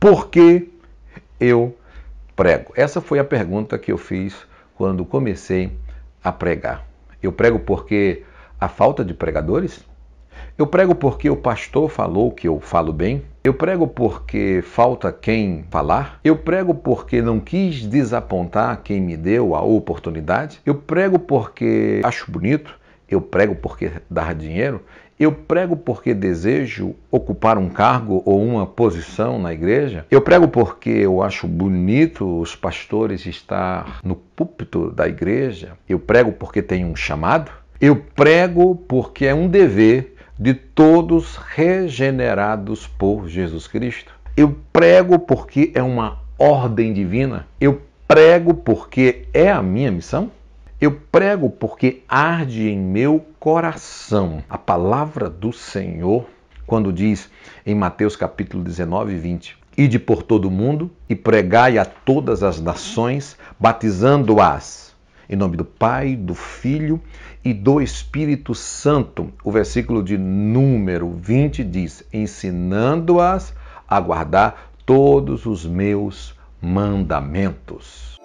Por que eu prego? Essa foi a pergunta que eu fiz quando comecei a pregar. Eu prego porque a falta de pregadores? Eu prego porque o pastor falou que eu falo bem? Eu prego porque falta quem falar? Eu prego porque não quis desapontar quem me deu a oportunidade? Eu prego porque acho bonito? eu prego porque dar dinheiro, eu prego porque desejo ocupar um cargo ou uma posição na igreja. Eu prego porque eu acho bonito os pastores estar no púlpito da igreja. Eu prego porque tenho um chamado. Eu prego porque é um dever de todos regenerados por Jesus Cristo. Eu prego porque é uma ordem divina. Eu prego porque é a minha missão. Eu prego porque arde em meu coração a palavra do Senhor, quando diz em Mateus capítulo 19 20: Ide por todo o mundo e pregai a todas as nações, batizando-as. Em nome do Pai, do Filho e do Espírito Santo. O versículo de número 20 diz: Ensinando-as a guardar todos os meus mandamentos.